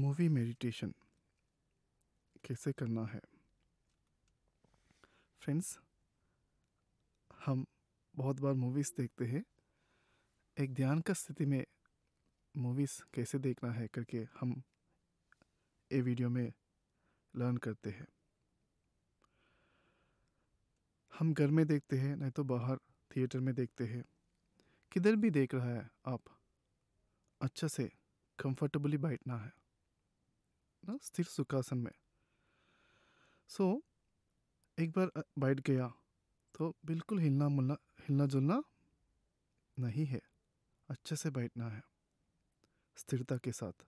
Movie meditation कैसे करना है फ्रेंड्स हम बहुत बार मूवीज़ देखते हैं एक ध्यान का स्थिति में मूवीज़ कैसे देखना है करके हम ये वीडियो में लर्न करते हैं हम घर में देखते हैं नहीं तो बाहर थिएटर में देखते हैं किधर भी देख रहा है आप अच्छा से कंफर्टेबली बैठना है अपना स्थिर सुखासन में सो so, एक बार बैठ गया तो बिल्कुल हिलना मुलना हिलना जुलना नहीं है अच्छे से बैठना है स्थिरता के साथ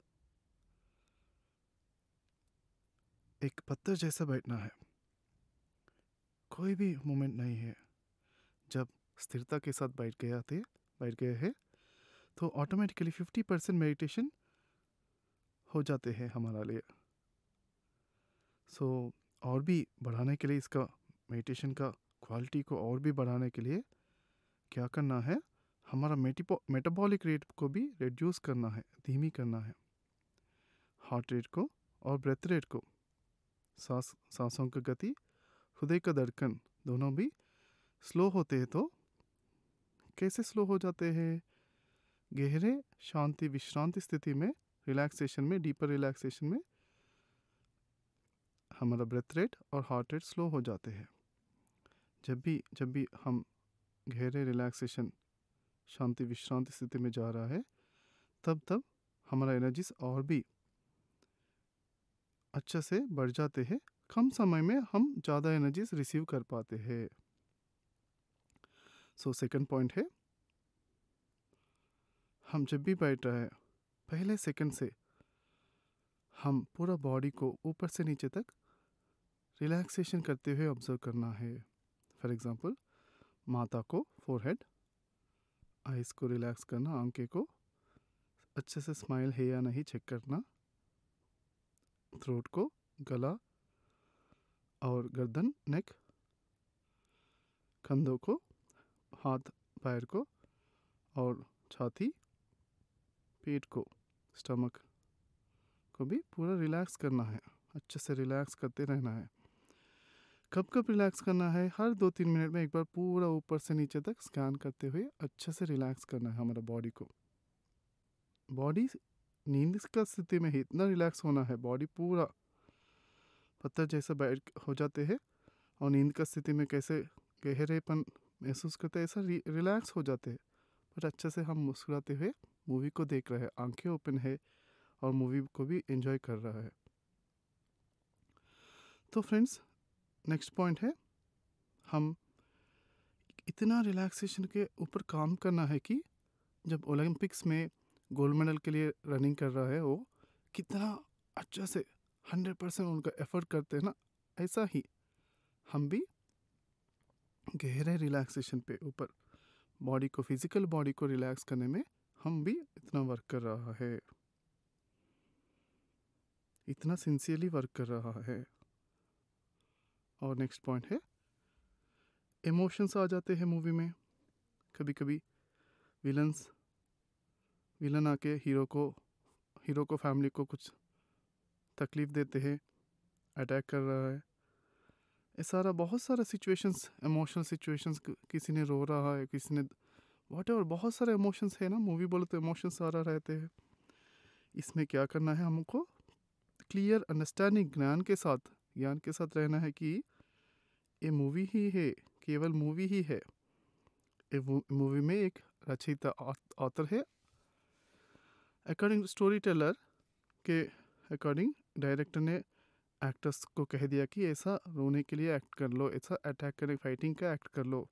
एक पत्थर जैसा बैठना है कोई भी मोमेंट नहीं है जब स्थिरता के साथ बैठ गया थे बैठ गए हैं तो ऑटोमेटिकली फिफ्टी परसेंट मेडिटेशन हो जाते हैं हमारा लिए सो so, और भी बढ़ाने के लिए इसका मेडिटेशन का क्वालिटी को और भी बढ़ाने के लिए क्या करना है हमारा मेटाबॉलिक रेट को भी रिड्यूस करना है धीमी करना है हार्ट रेट को और ब्रेथ रेट को सांस सांसों की गति हृदय का धड़कन दोनों भी स्लो होते हैं तो कैसे स्लो हो जाते हैं गहरे शांति विश्रांति स्थिति में रिलैक्सेशन में डीपर रिलैक्सेशन में हमारा ब्रेथ रेट और हार्ट रेट स्लो हो जाते हैं जब भी जब भी हम गहरे रिलैक्सेशन शांति विश्रांति स्थिति में जा रहा है तब तब हमारा एनर्जीज और भी अच्छे से बढ़ जाते हैं कम समय में हम ज़्यादा एनर्जीज रिसीव कर पाते हैं सो सेकंड पॉइंट है हम जब भी बैठ रहे हैं पहले सेकंड से हम पूरा बॉडी को ऊपर से नीचे तक रिलैक्सेशन करते हुए ऑब्जर्व करना है फॉर एग्जांपल माता को फोरहेड आइज़ को रिलैक्स करना आंखें को अच्छे से स्माइल है या नहीं चेक करना थ्रोट को गला और गर्दन नेक कंधों को हाथ पैर को और छाती पेट को स्टमक को भी पूरा रिलैक्स करना है अच्छे से रिलैक्स करते रहना है कब कब रिलैक्स करना है हर दो तीन मिनट में एक बार पूरा ऊपर से नीचे तक स्कैन करते हुए अच्छे से रिलैक्स करना है हमारा बॉडी को बॉडी नींद का स्थिति में ही इतना रिलैक्स होना है बॉडी पूरा पत्थर जैसे बैठ हो जाते हैं और नींद का स्थिति में कैसे गहरेपन महसूस करते हैं ऐसा रिलैक्स हो जाते हैं पर अच्छे से हम मुस्कुराते हुए मूवी को देख रहा है आंखें ओपन है और मूवी को भी इन्जॉय कर रहा है तो फ्रेंड्स नेक्स्ट पॉइंट है हम इतना रिलैक्सेशन के ऊपर काम करना है कि जब ओलंपिक्स में गोल्ड मेडल के लिए रनिंग कर रहा है वो कितना अच्छा से हंड्रेड परसेंट उनका एफर्ट करते हैं ना ऐसा ही हम भी गहरे रिलैक्सेशन पे ऊपर बॉडी को फिज़िकल बॉडी को रिलैक्स करने में हम भी इतना वर्क कर रहा है इतना सिंसियरली वर्क कर रहा है और नेक्स्ट पॉइंट है इमोशंस आ जाते हैं मूवी में कभी कभी विलन्स विलन आके हीरो को हीरो को फैमिली को कुछ तकलीफ़ देते हैं अटैक कर रहा है ये सारा बहुत सारा सिचुएशंस इमोशनल सिचुएशंस किसी ने रो रहा है किसी ने वट एवर बहुत सारे इमोशंस है ना मूवी बोले तो इमोशंस सारा रहते हैं इसमें क्या करना है हमको क्लियर अंडरस्टैंडिंग ज्ञान के साथ ज्ञान के साथ रहना है कि ये मूवी ही है केवल मूवी ही है मूवी में एक रचयिता ऑथर है अकॉर्डिंग स्टोरी टेलर के अकॉर्डिंग डायरेक्टर ने एक्टर्स को कह दिया कि ऐसा रोने के लिए एक्ट कर लो ऐसा अटैक करने फाइटिंग का एक्ट कर लो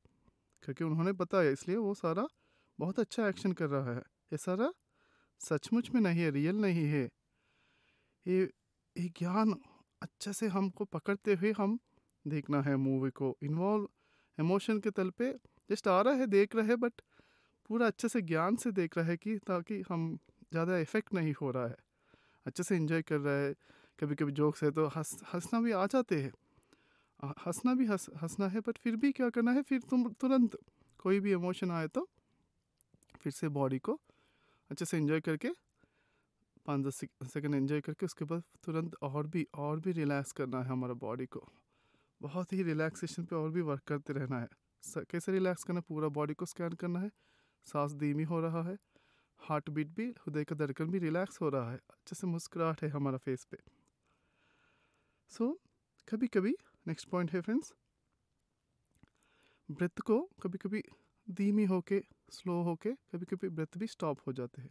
क्योंकि उन्होंने बताया इसलिए वो सारा बहुत अच्छा एक्शन कर रहा है ये सारा सचमुच में नहीं है रियल नहीं है ये ये ज्ञान अच्छे से हमको पकड़ते हुए हम देखना है मूवी को इन्वॉल्व इमोशन के तल पे जस्ट आ रहा है देख रहे हैं बट पूरा अच्छे से ज्ञान से देख रहा है कि ताकि हम ज़्यादा इफेक्ट नहीं हो रहा है अच्छे से इंजॉय कर रहा है कभी कभी जोक्स है तो हंस हंसना भी आ जाते हैं हंसना भी हंस हंसना है बट फिर भी क्या करना है फिर तुम तुरंत कोई भी इमोशन आए तो फिर से बॉडी को अच्छे से इन्जॉय करके पाँच दस सेकेंड इन्जॉय करके उसके बाद तुरंत और भी और भी रिलैक्स करना है हमारा बॉडी को बहुत ही रिलैक्सेशन पे और भी वर्क करते रहना है कैसे रिलैक्स करना पूरा बॉडी को स्कैन करना है सांस धीमी हो रहा है हार्ट बीट भी हृदय का धड़कन भी रिलैक्स हो रहा है अच्छे से मुस्कुराहट है हमारा फेस पे सो so, कभी कभी नेक्स्ट पॉइंट है फ्रेंड्स ब्रेथ को कभी कभी धीमी होके स्लो होके कभी कभी ब्रेथ भी स्टॉप हो जाते हैं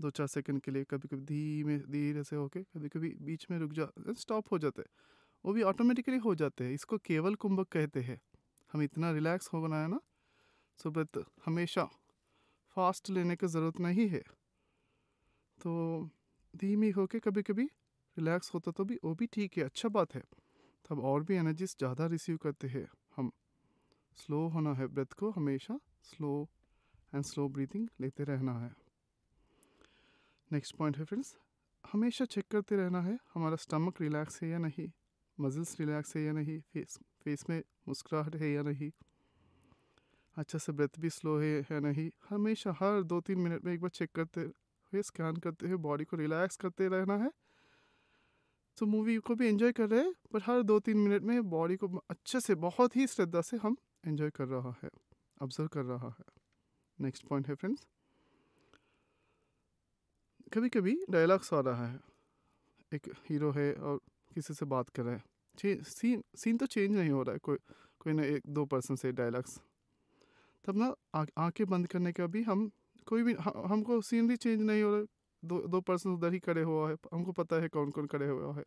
दो चार सेकंड के लिए कभी कभी धीमे धीरे से होके कभी कभी बीच में रुक जा स्टॉप हो जाते हैं वो भी ऑटोमेटिकली हो जाते हैं इसको केवल कुंभक कहते हैं हम इतना रिलैक्स हो है ना सो तो ब्रेथ हमेशा फास्ट लेने की ज़रूरत नहीं है तो धीमी होके कभी कभी रिलैक्स होता तो भी वो भी ठीक है अच्छा बात है तब और भी एनर्जीज ज़्यादा रिसीव करते हैं हम स्लो होना है ब्रेथ को हमेशा स्लो एंड स्लो ब्रीथिंग लेते रहना है नेक्स्ट पॉइंट है फ्रेंड्स हमेशा चेक करते रहना है हमारा स्टमक रिलैक्स है या नहीं मजल्स रिलैक्स है या नहीं फेस फेस में मुस्कुराहट है या नहीं अच्छा से ब्रेथ भी स्लो है या नहीं हमेशा हर दो तीन मिनट में एक बार चेक करते हुए स्कैन करते हुए बॉडी को रिलैक्स करते रहना है सो तो मूवी को भी एंजॉय कर रहे हैं बट हर दो तीन मिनट में बॉडी को अच्छे से बहुत ही श्रद्धा से हम एंजॉय कर रहा है ऑब्जर्व कर रहा है नेक्स्ट पॉइंट है फ्रेंड्स कभी कभी डायलॉग्स आ रहा है एक हीरो है और किसी से बात कर रहा है सीन सीन तो चेंज नहीं हो रहा है कोई कोई ना एक दो पर्सन से डायलॉग्स तब ना आंखें बंद करने का भी हम कोई भी हमको सीनरी चेंज नहीं हो रहा दो दो पर्सन उधर ही खड़े हुआ है हमको पता है कौन कौन खड़े हुआ है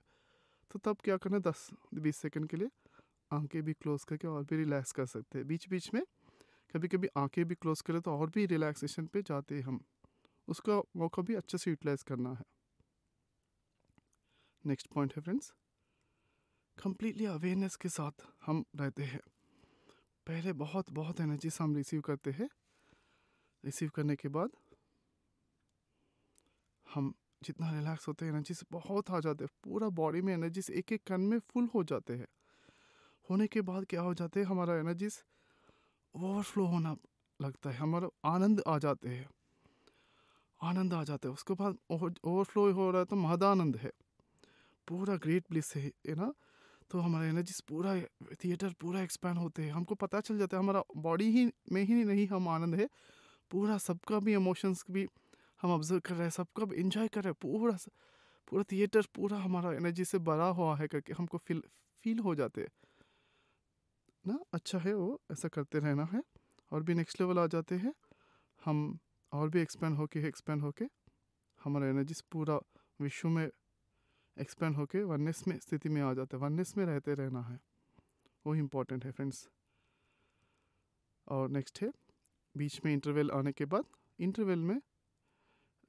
तो तब क्या करना है दस बीस सेकेंड के लिए आंखें भी क्लोज करके और भी रिलैक्स कर सकते हैं बीच बीच में कभी कभी आंखें भी क्लोज करें तो और भी रिलैक्सेशन पे जाते हैं हम उसका मौका भी अच्छे से यूटिलाइज करना है नेक्स्ट पॉइंट है फ्रेंड्स कंप्लीटली अवेयरनेस के साथ हम रहते हैं पहले बहुत बहुत एनर्जी से हम रिसीव करते हैं रिसीव करने के बाद हम जितना रिलैक्स होते हैं एनर्जी से बहुत आ जाते हैं पूरा बॉडी में एनर्जी से एक एक कन में फुल हो जाते हैं होने के बाद क्या हो जाते हैं हमारा एनर्जी ओवरफ्लो होना लगता है हमारा आनंद आ जाते हैं आनंद आ जाता है उसके बाद ओवरफ्लो हो रहा है तो महदानंद है पूरा ग्रेट प्लेस है है ना तो हमारा एनर्जी पूरा थिएटर पूरा एक्सपैंड होते हैं हमको पता चल जाता है हमारा बॉडी ही में ही नहीं हम आनंद है पूरा सबका भी इमोशंस भी हम ऑब्जर्व कर रहे हैं सबको अब इंजॉय कर रहे हैं पूरा पूरा थिएटर पूरा हमारा एनर्जी से भरा हुआ है करके हमको फील फील हो जाते ना अच्छा है वो ऐसा करते रहना है और भी नेक्स्ट लेवल आ जाते हैं हम और भी एक्सपेंड होके एक्सपेंड होके हमारा एनर्जी पूरा विश्व में एक्सपेंड होके वननेस में स्थिति में आ जाता है वननेस में रहते रहना है वो इम्पोर्टेंट है फ्रेंड्स और नेक्स्ट है बीच में इंटरवल आने के बाद इंटरवल में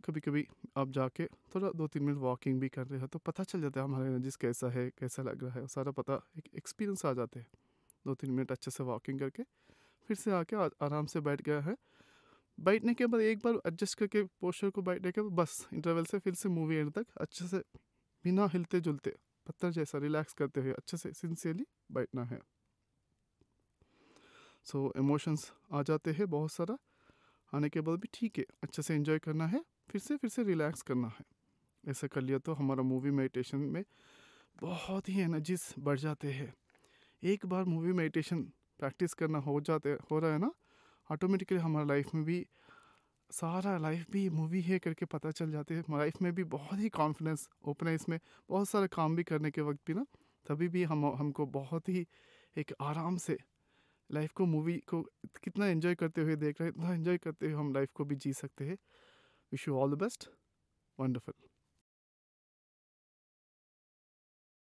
कभी कभी आप जाके थोड़ा दो तीन मिनट वॉकिंग भी कर रहे हो तो पता चल जाता है हमारा एनर्जीज कैसा है कैसा लग रहा है सारा पता एक एक्सपीरियंस आ जाते हैं दो तीन मिनट अच्छे से वॉकिंग करके फिर से आके आराम से बैठ गया है बैठने के बाद एक बार एडजस्ट करके पोस्टर को बैठने के बाद बस इंटरवल से फिर से मूवी एंड तक अच्छे से बिना हिलते जुलते पत्थर जैसा रिलैक्स करते हुए अच्छे से सिंसियरली बैठना है सो so, इमोशंस आ जाते हैं बहुत सारा आने के बाद भी ठीक है अच्छे से इन्जॉय करना है फिर से फिर से रिलैक्स करना है ऐसा कर लिया तो हमारा मूवी मेडिटेशन में बहुत ही एनर्जीज बढ़ जाते हैं एक बार मूवी मेडिटेशन प्रैक्टिस करना हो जाते हो रहा है ना ऑटोमेटिकली हमारा लाइफ में भी सारा लाइफ भी मूवी है करके पता चल जाते हैं लाइफ में भी बहुत ही कॉन्फिडेंस ओपन है इसमें बहुत सारा काम भी करने के वक्त भी ना तभी भी हम हमको बहुत ही एक आराम से लाइफ को मूवी को कितना एंजॉय करते हुए देख रहे हैं इतना एंजॉय करते हुए हम लाइफ को भी जी सकते हैं Wish you all the best. Wonderful.